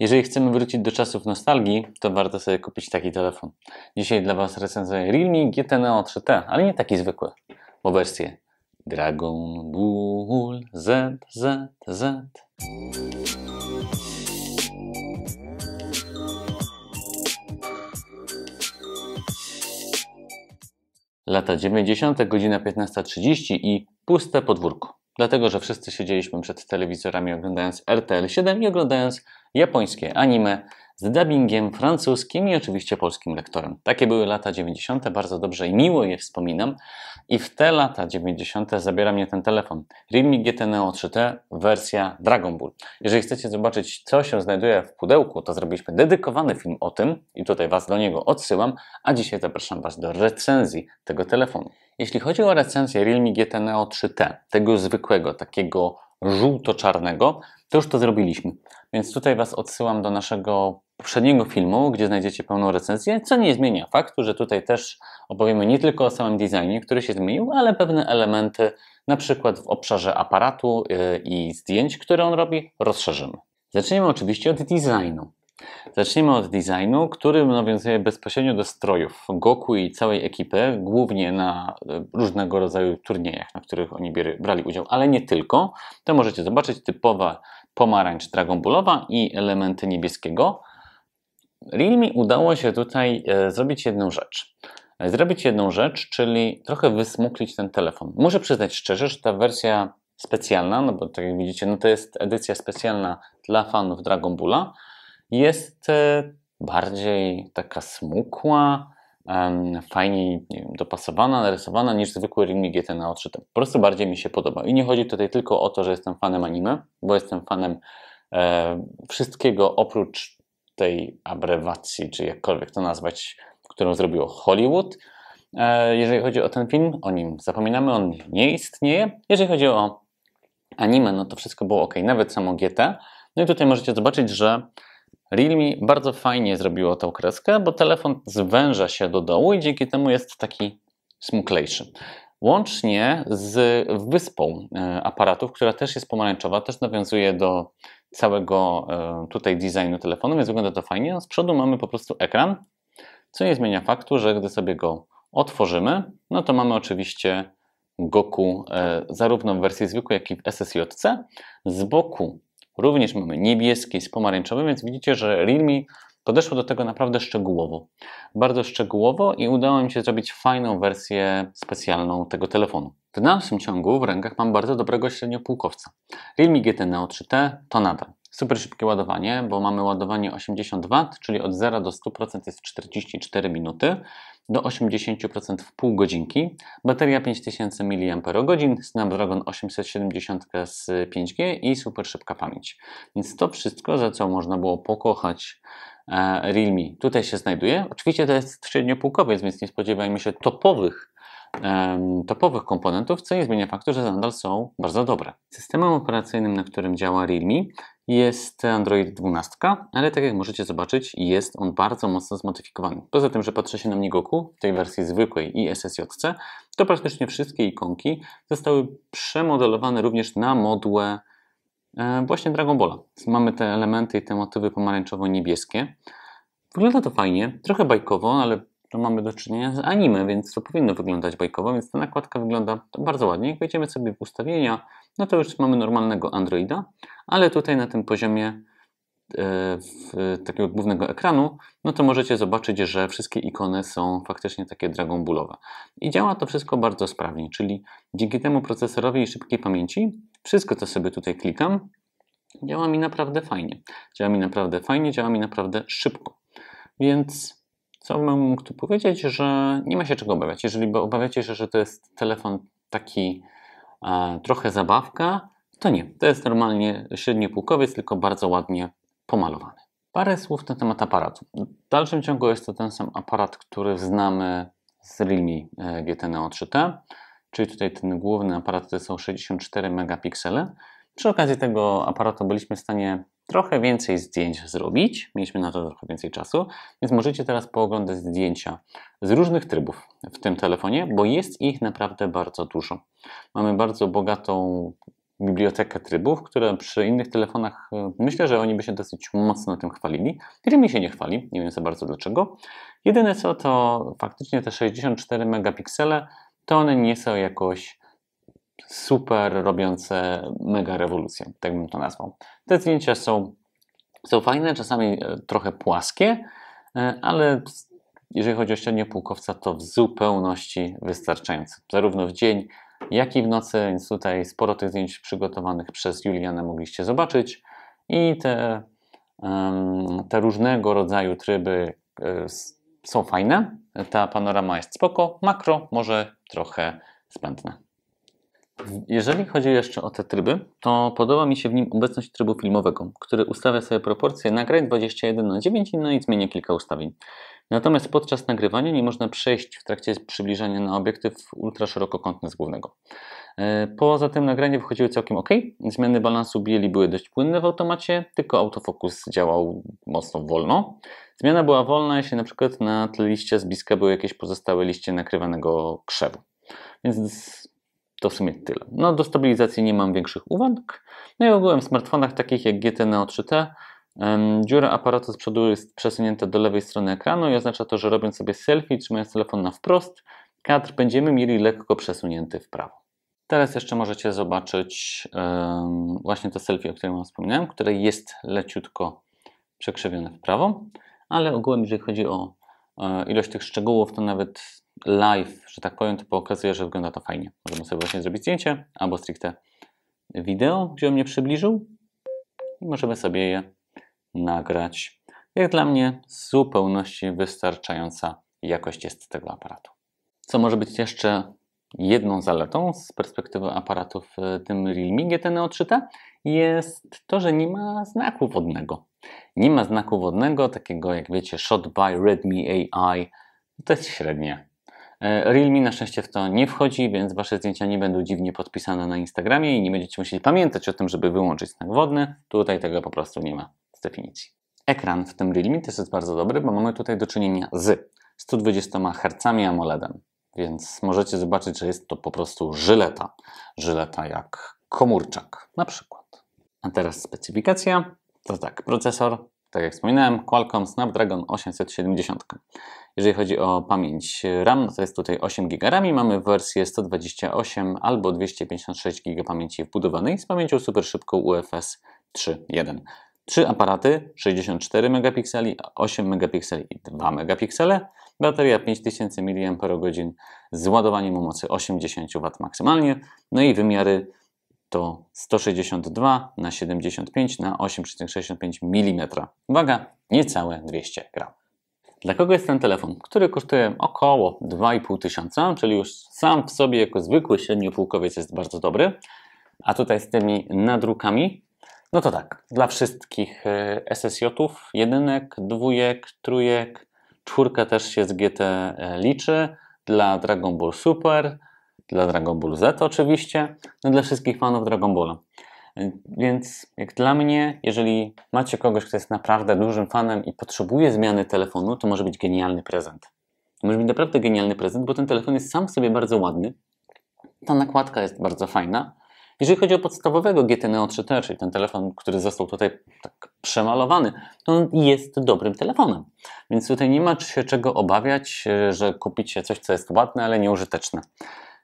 Jeżeli chcemy wrócić do czasów nostalgii, to warto sobie kupić taki telefon. Dzisiaj dla Was recenzuję Realme GT Neo 3T, ale nie taki zwykły, bo wersję Dragon Ball Z, Z, Z. Lata 90., godzina 15.30 i puste podwórko dlatego że wszyscy siedzieliśmy przed telewizorami oglądając RTL 7 i oglądając japońskie anime, z dubbingiem francuskim i oczywiście polskim lektorem. Takie były lata 90., bardzo dobrze i miło je wspominam. I w te lata 90. zabiera mnie ten telefon. Realme GT Neo 3T, wersja Dragon Ball. Jeżeli chcecie zobaczyć, co się znajduje w pudełku, to zrobiliśmy dedykowany film o tym i tutaj Was do niego odsyłam, a dzisiaj zapraszam Was do recenzji tego telefonu. Jeśli chodzi o recenzję Realme GT Neo 3T, tego zwykłego, takiego żółto-czarnego, to już to zrobiliśmy. Więc tutaj Was odsyłam do naszego poprzedniego filmu, gdzie znajdziecie pełną recenzję, co nie zmienia faktu, że tutaj też opowiemy nie tylko o samym designie, który się zmienił, ale pewne elementy, na przykład w obszarze aparatu yy, i zdjęć, które on robi, rozszerzymy. Zaczniemy oczywiście od designu. Zaczniemy od designu, który nawiązuje bezpośrednio do strojów Goku i całej ekipy, głównie na yy, różnego rodzaju turniejach, na których oni brali udział, ale nie tylko. To możecie zobaczyć typowe pomarańcz dragonbullowa i elementy niebieskiego. Realme udało się tutaj e, zrobić jedną rzecz. E, zrobić jedną rzecz, czyli trochę wysmuklić ten telefon. Muszę przyznać szczerze, że ta wersja specjalna, no bo tak jak widzicie, no to jest edycja specjalna dla fanów Dragon Bulla, jest e, bardziej taka smukła, fajniej wiem, dopasowana, narysowana niż zwykły Rimni GT na odszytym. Po prostu bardziej mi się podoba. I nie chodzi tutaj tylko o to, że jestem fanem anime, bo jestem fanem e, wszystkiego oprócz tej abrewacji, czy jakkolwiek to nazwać, którą zrobiło Hollywood. E, jeżeli chodzi o ten film, o nim zapominamy, on nie istnieje. Jeżeli chodzi o anime, no to wszystko było ok, nawet samo GT. No i tutaj możecie zobaczyć, że Realme bardzo fajnie zrobiło tą kreskę, bo telefon zwęża się do dołu i dzięki temu jest taki smuklejszy. Łącznie z wyspą e, aparatów, która też jest pomarańczowa, też nawiązuje do całego e, tutaj designu telefonu, więc wygląda to fajnie. Z przodu mamy po prostu ekran, co nie zmienia faktu, że gdy sobie go otworzymy, no to mamy oczywiście Goku e, zarówno w wersji zwykłej, jak i w SSJC. Z boku Również mamy niebieski z pomarańczowym, więc widzicie, że Realme podeszło do tego naprawdę szczegółowo. Bardzo szczegółowo i udało mi się zrobić fajną wersję specjalną tego telefonu. W dalszym ciągu w rękach mam bardzo dobrego średniopółkowca. Realme GT Neo 3T to nadal Super szybkie ładowanie, bo mamy ładowanie 80 W, czyli od 0 do 100% jest 44 minuty, do 80% w pół godzinki. Bateria 5000 mAh, Snapdragon 870 z 5G i super szybka pamięć. Więc to wszystko, za co można było pokochać e, Realme, tutaj się znajduje. Oczywiście to jest średniopółkowiec, więc nie spodziewajmy się topowych topowych komponentów, co nie zmienia faktu, że nadal są bardzo dobre. Systemem operacyjnym, na którym działa Realme jest Android 12, ale tak jak możecie zobaczyć, jest on bardzo mocno zmodyfikowany. Poza tym, że patrzę się na Migoku w tej wersji zwykłej i SSJC, to praktycznie wszystkie ikonki zostały przemodelowane również na modłę e, właśnie Dragon Ball. Mamy te elementy i te motywy pomarańczowo-niebieskie. Wygląda to fajnie, trochę bajkowo, ale to mamy do czynienia z anime, więc to powinno wyglądać bajkowo, więc ta nakładka wygląda bardzo ładnie. Jak wejdziemy sobie w ustawienia, no to już mamy normalnego Androida, ale tutaj na tym poziomie e, w takiego głównego ekranu, no to możecie zobaczyć, że wszystkie ikony są faktycznie takie Dragon Ballowe. I działa to wszystko bardzo sprawnie, czyli dzięki temu procesorowi i szybkiej pamięci, wszystko co sobie tutaj klikam, działa mi naprawdę fajnie. Działa mi naprawdę fajnie, działa mi naprawdę szybko. Więc co bym mógł tu powiedzieć, że nie ma się czego obawiać. Jeżeli obawiacie się, że to jest telefon taki e, trochę zabawka, to nie. To jest normalnie średniopółkowiec, tylko bardzo ładnie pomalowany. Parę słów na temat aparatu. W dalszym ciągu jest to ten sam aparat, który znamy z Realme e, GT Neo 3T, czyli tutaj ten główny aparat to są 64 megapiksele. Przy okazji tego aparatu byliśmy w stanie trochę więcej zdjęć zrobić. Mieliśmy na to trochę więcej czasu, więc możecie teraz pooglądać zdjęcia z różnych trybów w tym telefonie, bo jest ich naprawdę bardzo dużo. Mamy bardzo bogatą bibliotekę trybów, które przy innych telefonach y, myślę, że oni by się dosyć mocno tym chwalili. mi się nie chwali, nie wiem za bardzo dlaczego. Jedyne co to faktycznie te 64 megapiksele, to one nie są jakoś super robiące mega rewolucję, tak bym to nazwał. Te zdjęcia są, są fajne, czasami e, trochę płaskie, e, ale jeżeli chodzi o średnie półkowca, to w zupełności wystarczające. Zarówno w dzień, jak i w nocy, więc tutaj sporo tych zdjęć przygotowanych przez Julianę mogliście zobaczyć i te, te różnego rodzaju tryby e, są fajne. Ta panorama jest spoko, makro może trochę zbędne. Jeżeli chodzi jeszcze o te tryby, to podoba mi się w nim obecność trybu filmowego, który ustawia sobie proporcje nagrań 21 na 9 no i zmienia kilka ustawień. Natomiast podczas nagrywania nie można przejść w trakcie przybliżania na obiektyw ultra szerokokątny z głównego. E, poza tym nagranie wychodziło całkiem ok. Zmiany balansu bieli były dość płynne w automacie, tylko autofokus działał mocno wolno. Zmiana była wolna, jeśli na przykład na tle liścia z bliska były jakieś pozostałe liście nakrywanego krzewu. Więc to w sumie tyle. No do stabilizacji nie mam większych uwag. No i ogółem w smartfonach takich jak GT Neo 3T Dziura aparatu z przodu jest przesunięta do lewej strony ekranu i oznacza to, że robiąc sobie selfie, trzymając telefon na wprost, kadr będziemy mieli lekko przesunięty w prawo. Teraz jeszcze możecie zobaczyć um, właśnie to selfie, o którym Wam wspomniałem, które jest leciutko przekrzywione w prawo, ale ogółem, jeżeli chodzi o ilość tych szczegółów to nawet live, że tak powiem, to pokazuje, że wygląda to fajnie. Możemy sobie właśnie zrobić zdjęcie albo stricte wideo, gdzie on mnie przybliżył i możemy sobie je nagrać. Jak dla mnie z zupełności wystarczająca jakość jest tego aparatu. Co może być jeszcze jedną zaletą z perspektywy aparatów y, tym Realme GT Neo 3T jest to, że nie ma znaku wodnego. Nie ma znaku wodnego, takiego jak wiecie, shot by Redmi AI. To jest średnie. E, Realme na szczęście w to nie wchodzi, więc wasze zdjęcia nie będą dziwnie podpisane na Instagramie i nie będziecie musieli pamiętać o tym, żeby wyłączyć znak wodny. Tutaj tego po prostu nie ma z definicji. Ekran w tym Realme też jest bardzo dobry, bo mamy tutaj do czynienia z 120 Hz AMOLEDem, więc możecie zobaczyć, że jest to po prostu żyleta. Żyleta jak komórczak na przykład. A teraz specyfikacja. To tak, procesor, tak jak wspominałem, Qualcomm Snapdragon 870. Jeżeli chodzi o pamięć RAM, no to jest tutaj 8 GB RAM i mamy wersję 128 albo 256 GB pamięci wbudowanej z pamięcią super szybką UFS 3.1. Trzy aparaty, 64 megapikseli, 8 megapikseli i 2 megapiksele. Bateria 5000 mAh z ładowaniem o mocy 80 W maksymalnie. No i wymiary to 162 na 75 na 8,65 mm. Waga niecałe 200 gram. Dla kogo jest ten telefon, który kosztuje około 2,5 tysiąca, czyli już sam w sobie jako zwykły średniopółkowiec jest bardzo dobry, a tutaj z tymi nadrukami, no to tak, dla wszystkich y, SSJ-ów, jedynek, dwójek, trójek, czwórka też się z GT y, liczy, dla Dragon Ball Super, dla Dragon Ball Z oczywiście, no dla wszystkich fanów Dragon Balla. Więc jak dla mnie, jeżeli macie kogoś, kto jest naprawdę dużym fanem i potrzebuje zmiany telefonu, to może być genialny prezent. może być naprawdę genialny prezent, bo ten telefon jest sam w sobie bardzo ładny. Ta nakładka jest bardzo fajna. Jeżeli chodzi o podstawowego GT Neo 3T, czyli ten telefon, który został tutaj tak przemalowany, to on jest dobrym telefonem. Więc tutaj nie ma się czego obawiać, e, że kupicie coś, co jest ładne, ale nieużyteczne.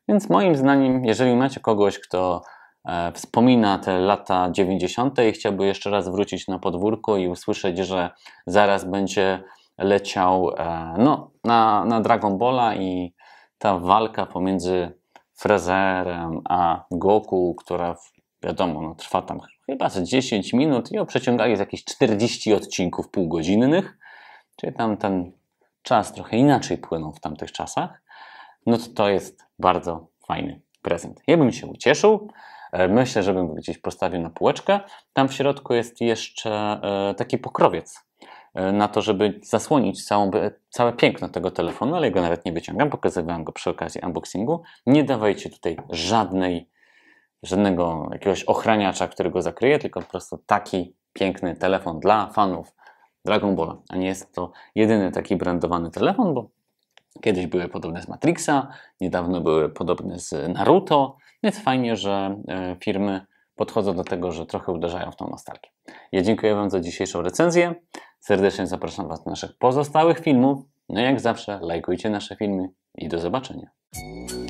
Więc moim zdaniem, jeżeli macie kogoś, kto e, wspomina te lata 90. i chciałby jeszcze raz wrócić na podwórko i usłyszeć, że zaraz będzie leciał e, no, na, na Dragon Balla i ta walka pomiędzy Frezerem a Goku, która wiadomo, no, trwa tam chyba z 10 minut i o przeciągali z jakieś 40 odcinków półgodzinnych, czyli tam ten czas trochę inaczej płynął w tamtych czasach no to to jest bardzo fajny prezent. Ja bym się ucieszył. E, myślę, że bym go gdzieś postawił na półeczkę. Tam w środku jest jeszcze e, taki pokrowiec e, na to, żeby zasłonić całą, całe piękno tego telefonu, ale go nawet nie wyciągam. Pokazywałem go przy okazji unboxingu. Nie dawajcie tutaj żadnej, żadnego jakiegoś ochraniacza, który go zakryje, tylko po prostu taki piękny telefon dla fanów Dragon Ball, a nie jest to jedyny taki brandowany telefon, bo Kiedyś były podobne z Matrixa, niedawno były podobne z Naruto, więc fajnie, że e, firmy podchodzą do tego, że trochę uderzają w tą nostalgię. Ja dziękuję Wam za dzisiejszą recenzję. Serdecznie zapraszam Was do naszych pozostałych filmów. No i jak zawsze, lajkujcie nasze filmy i do zobaczenia.